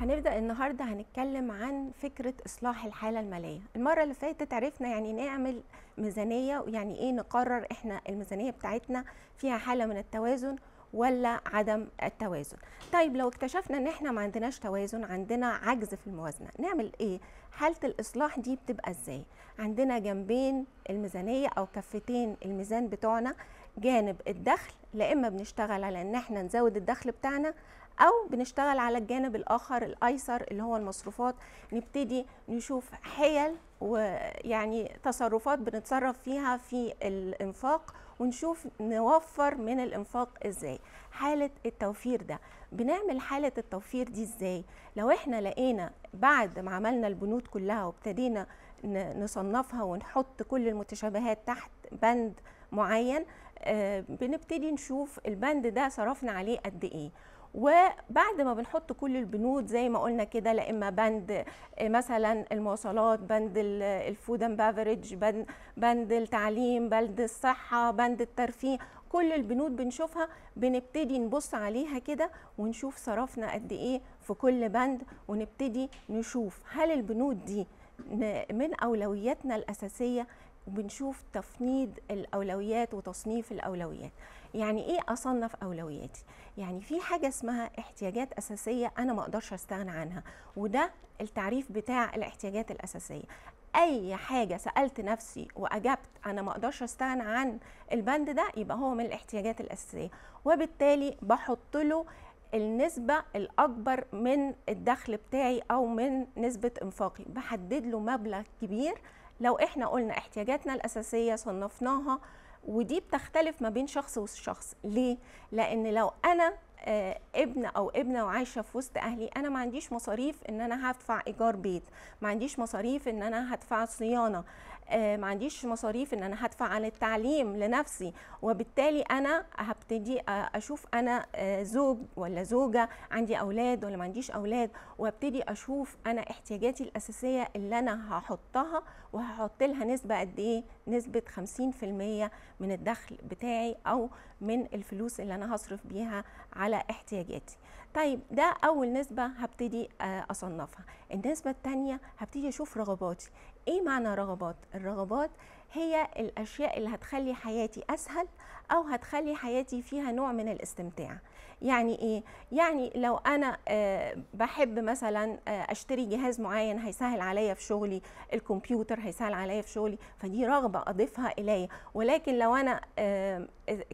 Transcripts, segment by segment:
هنبدا النهارده هنتكلم عن فكره اصلاح الحاله الماليه المره اللي فاتت عرفنا يعني نعمل ميزانيه ويعني ايه نقرر احنا الميزانيه بتاعتنا فيها حاله من التوازن ولا عدم التوازن طيب لو اكتشفنا ان احنا ما عندناش توازن عندنا عجز في الموازنه نعمل ايه حاله الاصلاح دي بتبقى ازاي عندنا جنبين الميزانيه او كفتين الميزان بتوعنا جانب الدخل لا اما بنشتغل على ان احنا نزود الدخل بتاعنا او بنشتغل على الجانب الاخر الايسر اللي هو المصروفات نبتدي نشوف حيل ويعني تصرفات بنتصرف فيها في الانفاق ونشوف نوفر من الانفاق ازاي حاله التوفير ده بنعمل حاله التوفير دي ازاي لو احنا لقينا بعد ما عملنا البنود كلها وابتدينا نصنفها ونحط كل المتشابهات تحت بند معين آه، بنبتدي نشوف البند ده صرفنا عليه قد ايه وبعد ما بنحط كل البنود زي ما قلنا كده لا اما بند آه، مثلا المواصلات بند الفود اند بافرج بند بند التعليم بند الصحه بند الترفيه كل البنود بنشوفها بنبتدي نبص عليها كده ونشوف صرفنا قد ايه في كل بند ونبتدي نشوف هل البنود دي من اولوياتنا الاساسيه وبنشوف تفنيد الاولويات وتصنيف الاولويات يعني ايه اصنف اولوياتي يعني في حاجه اسمها احتياجات اساسيه انا ما اقدرش استغنى عنها وده التعريف بتاع الاحتياجات الاساسيه اي حاجه سالت نفسي واجبت انا ما اقدرش استغنى عن البند ده يبقى هو من الاحتياجات الاساسيه وبالتالي بحط له النسبة الأكبر من الدخل بتاعي أو من نسبة إنفاقي بحدد له مبلغ كبير لو إحنا قلنا احتياجاتنا الأساسية صنفناها ودي بتختلف ما بين شخص وشخص ليه لان لو انا آه، ابن او ابنه وعايشه في وسط اهلي انا ما عنديش مصاريف ان انا هدفع ايجار بيت ما عنديش مصاريف ان انا هدفع صيانه آه، ما عنديش مصاريف ان انا هدفع على التعليم لنفسي وبالتالي انا هبتدي اشوف انا آه، زوج ولا زوجه عندي اولاد ولا ما عنديش اولاد وابتدي اشوف انا احتياجاتي الاساسيه اللي انا هحطها وهحط لها نسبه قد ايه نسبه 50% من الدخل بتاعي او من الفلوس اللي انا هصرف بيها على احتياجاتي طيب ده اول نسبه هبتدي آه، اصنفها النسبه الثانيه هبتدي اشوف رغباتي ايه معنى رغبات الرغبات هي الاشياء اللي هتخلي حياتي اسهل او هتخلي حياتي فيها نوع من الاستمتاع يعني ايه يعني لو انا آه، بحب مثلا آه، اشتري جهاز معين هيسهل عليا في شغلي الكمبيوتر هيسهل عليا في شغلي فدي رغبه اضيفها الي ولكن لو انا آه،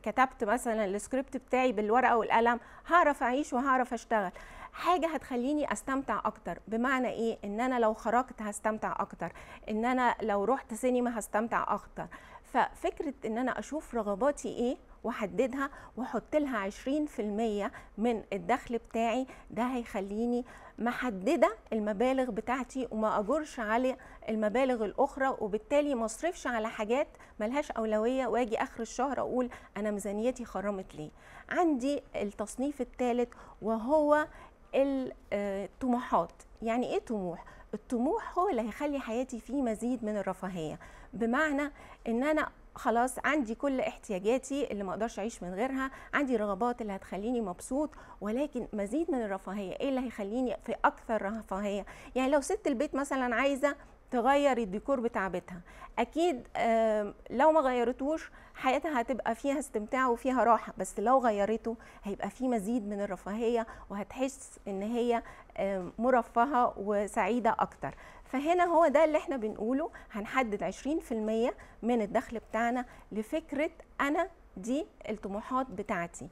كتبت مثلا السكريبت بتاعي بالورقه والقلم هعرف اعيش وهعرف اشتغل حاجه هتخليني استمتع اكتر بمعنى ايه ان انا لو خرجت هستمتع اكتر ان انا لو رحت سينما هستمتع اكتر ففكره ان انا اشوف رغباتي ايه واحددها واحط لها 20% من الدخل بتاعي ده هيخليني محدده المبالغ بتاعتي وما اجرش على المبالغ الاخرى وبالتالي ما اصرفش على حاجات ملهاش اولويه واجي اخر الشهر اقول انا ميزانيتي خرمت ليه عندي التصنيف الثالث وهو الطموحات يعني ايه طموح الطموح هو اللي هيخلي حياتي فيه مزيد من الرفاهيه بمعنى ان انا خلاص عندي كل احتياجاتي اللي ما اقدرش اعيش من غيرها عندي رغبات اللي هتخليني مبسوط ولكن مزيد من الرفاهيه ايه اللي هيخليني في اكثر رفاهيه يعني لو ست البيت مثلا عايزه تغير الديكور بتاع بيتها اكيد لو ما غيرتوش حياتها هتبقى فيها استمتاع وفيها راحه بس لو غيرته هيبقى فيه مزيد من الرفاهيه وهتحس ان هي مرفهه وسعيده اكتر فهنا هو ده اللي احنا بنقوله هنحدد 20% من الدخل بتاعنا لفكره انا دي الطموحات بتاعتي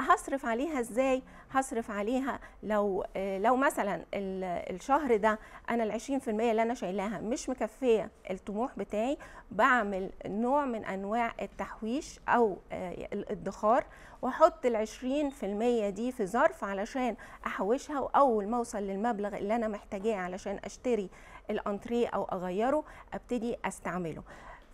هصرف عليها ازاي هصرف عليها لو لو مثلا الشهر ده انا ال20% اللي انا شايلاها مش مكفيه الطموح بتاعي بعمل نوع من انواع التحويش او آه، الادخار واحط ال20% دي في ظرف علشان احوشها واول ما اوصل للمبلغ اللي انا محتاجاه علشان اشتري الانتريه او اغيره ابتدي استعمله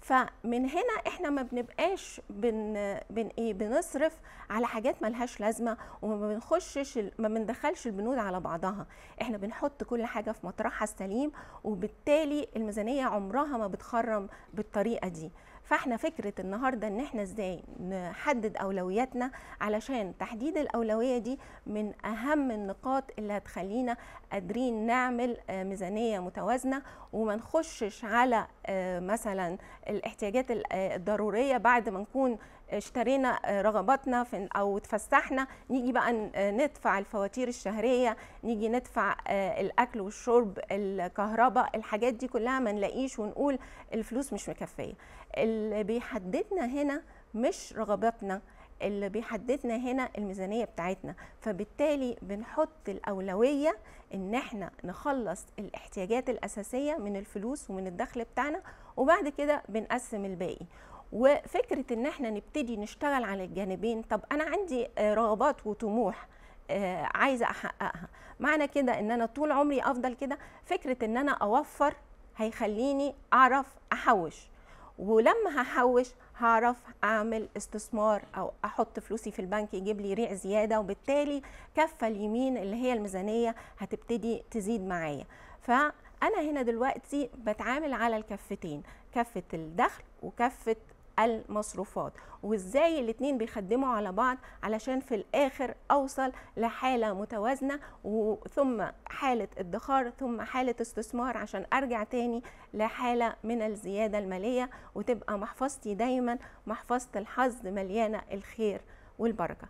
فمن هنا احنا ما بنبقاش بن بن ايه بنصرف على حاجات ملهاش لازمه وما بنخشش ما بندخلش البنود على بعضها احنا بنحط كل حاجه في مطرحها السليم وبالتالي الميزانيه عمرها ما بتخرم بالطريقه دي فاحنا فكره النهارده ان احنا ازاي نحدد اولوياتنا علشان تحديد الاولويه دي من اهم النقاط اللي هتخلينا قادرين نعمل آه، ميزانيه متوازنه وما نخشش على آه، مثلا الاحتياجات آه، الضروريه بعد ما نكون اشترينا رغباتنا في او اتفسحنا نيجي بقى ندفع الفواتير الشهريه نيجي ندفع آه، الاكل والشرب الكهرباء الحاجات دي كلها ما نلاقيش ونقول الفلوس مش مكفيه اللي بيحددنا هنا مش رغباتنا اللي بيحددنا هنا الميزانيه بتاعتنا فبالتالي بنحط الاولويه ان احنا نخلص الاحتياجات الاساسيه من الفلوس ومن الدخل بتاعنا وبعد كده بنقسم الباقي وفكره ان احنا نبتدي نشتغل على الجانبين طب انا عندي آه، رغبات وطموح آه، عايزه احققها معنى كده ان انا طول عمري افضل كده فكره ان انا اوفر هيخليني اعرف احوش ولما هحوش هعرف اعمل استثمار او احط فلوسي في البنك يجيب لي ريع زياده وبالتالي كفه اليمين اللي هي الميزانيه هتبتدي تزيد معايا فانا هنا دلوقتي بتعامل على الكفتين كفه الدخل وكفه المصروفات وازاي الاتنين بيخدموا على بعض علشان في الاخر اوصل لحاله متوازنه ثم حاله ادخار ثم حاله استثمار عشان ارجع تاني لحاله من الزياده الماليه وتبقى محفظتي دايما محفظه الحظ مليانه الخير والبركه